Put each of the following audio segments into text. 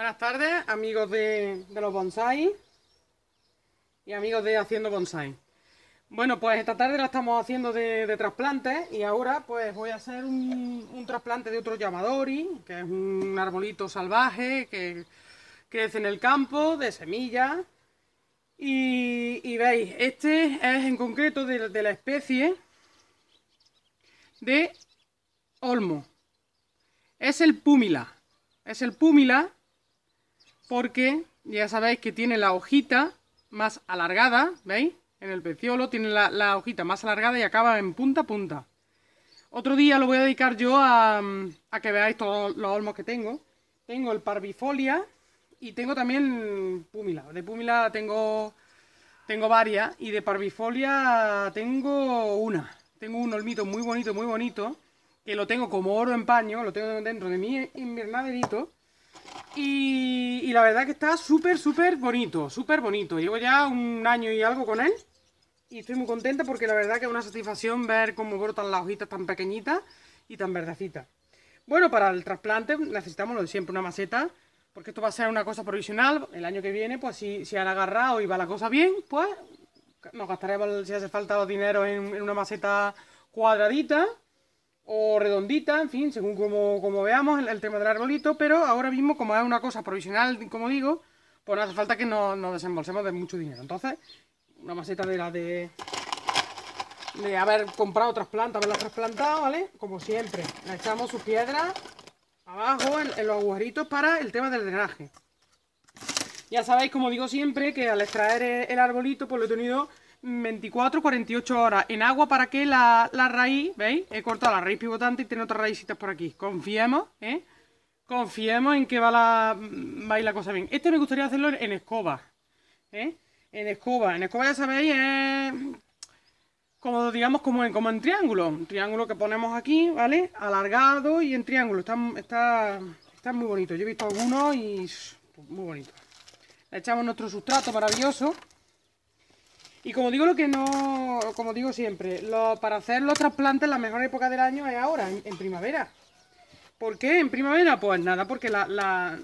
Buenas tardes, amigos de, los bonsai y amigos de Haciendo Bonsai. Bueno, pues esta tarde la estamos haciendo de, trasplantes y ahora pues voy a hacer un, trasplante de otro Yamadori, que es un arbolito salvaje que crece en el campo, de semillas. Y, veis, este es en concreto de, la especie de olmo. Es el Pumila Es el Pumila porque ya sabéis que tiene la hojita más alargada, ¿veis? En el peciolo tiene la, hojita más alargada y acaba en punta a punta. Otro día lo voy a dedicar yo a, a que veáis todos los olmos que tengo. Tengo el parvifolia y tengo también pumila. De pumila tengo, tengo varias y de parvifolia tengo una. Tengo un olmito muy bonito, muy bonito, que lo tengo como oro en paño, lo tengo dentro de mi invernaderito. Y y la verdad que está súper, súper bonito, súper bonito. Llevo ya un año y algo con él y estoy muy contenta porque la verdad que es una satisfacción ver cómo brotan las hojitas tan pequeñitas y tan verdecitas. Bueno, para el trasplante necesitamos lo de siempre, una maceta, porque esto va a ser una cosa provisional. El año que viene, pues si, si han agarrado y va la cosa bien, pues nos gastaremos, si hace falta, los dineros en una maceta cuadradita o redondita, en fin, según como, veamos el, tema del arbolito, pero ahora mismo como es una cosa provisional, como digo, pues no hace falta que nos desembolsemos de mucho dinero. Entonces, una maceta de la de de haber comprado otras plantas, haberlas trasplantado, ¿vale? Como siempre, le echamos su piedra abajo en, en, los agujeritos para el tema del drenaje. Ya sabéis, como digo siempre, que al extraer el arbolito, pues lo he tenido 24, 48 horas en agua para que la, raíz, ¿veis? He cortado la raíz pivotante y tiene otras raícitas por aquí. Confiemos, ¿eh? Confiemos en que va, la, va a la cosa bien. Este me gustaría hacerlo en escoba, ¿eh? En escoba. En escoba ya sabéis, es como digamos como en, como en triángulo. Un triángulo que ponemos aquí, ¿vale? Alargado y en triángulo. Está, está, está muy bonito. Yo he visto algunos y muy bonito. Le echamos nuestro sustrato maravilloso. Y como digo lo que no, como digo siempre, lo, para hacer los trasplantes la mejor época del año es ahora, en, primavera. ¿Por qué en primavera? Pues nada, porque la, la,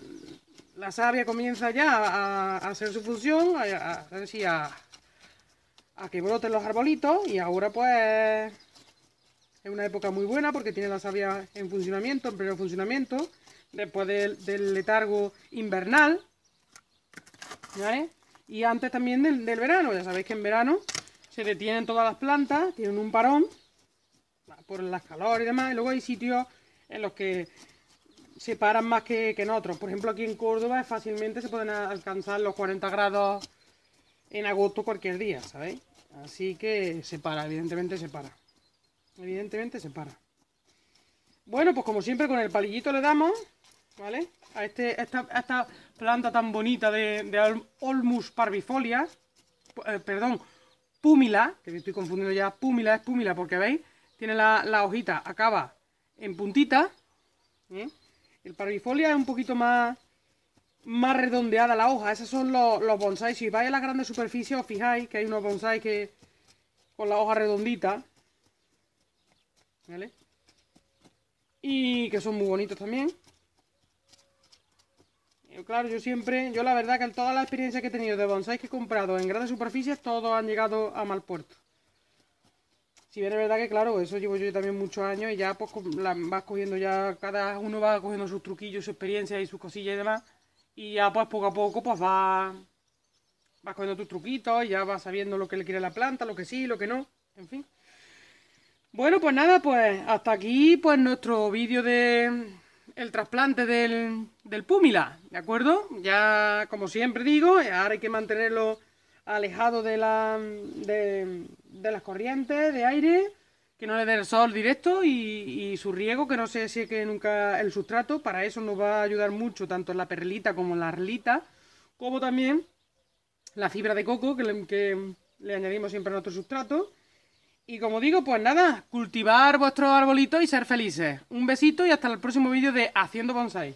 savia comienza ya a, hacer su función, a, a, a que broten los arbolitos y ahora pues es una época muy buena porque tiene la savia en funcionamiento, en primer funcionamiento, después del, del letargo invernal. ¿Vale? y antes también del, verano. Ya sabéis que en verano se detienen todas las plantas, tienen un parón por las calor y demás. Y luego hay sitios en los que se paran más que, en otros. Por ejemplo, aquí en Córdoba fácilmente se pueden alcanzar los 40 grados en agosto cualquier día, ¿sabéis? Así que se para, evidentemente se para. Evidentemente se para. Bueno, pues como siempre con el palillito le damos, ¿vale? A, este, esta, a esta planta tan bonita de, Olmus parvifolia, eh, perdón, pumila, que me estoy confundiendo ya, pumila es pumila porque veis, tiene la, hojita, acaba en puntita, ¿eh? el parvifolia es un poquito más, más redondeada la hoja, esos son los, los si vais a la grandes superficie os fijáis que hay unos bonsáis que con la hoja redondita, Y que son muy bonitos también. Yo, claro, yo siempre, yo la verdad que en todas las experiencias que he tenido de bonsáis que he comprado en grandes superficies, todos han llegado a mal puerto. Si bien es verdad que, claro, eso llevo yo también muchos años y ya pues vas cogiendo ya, cada uno va cogiendo sus truquillos, su experiencia y sus cosillas y demás. Y ya pues poco a poco pues va vas cogiendo tus truquitos, y ya vas sabiendo lo que le quiere la planta, lo que sí, lo que no, en fin. Bueno, pues nada, pues hasta aquí pues nuestro vídeo de, el trasplante del, del púmila, ¿de acuerdo? Ya, como siempre digo, ahora hay que mantenerlo alejado de, la, de, las corrientes de aire, que no le dé el sol directo y, su riego, que no se seque nunca el sustrato. Para eso nos va a ayudar mucho tanto la perlita como la arlita, como también la fibra de coco que le, que le añadimos siempre a nuestro sustrato. Y como digo, pues nada, cultivar vuestros arbolito y ser felices. Un besito y hasta el próximo vídeo de Haciendo Bonsai.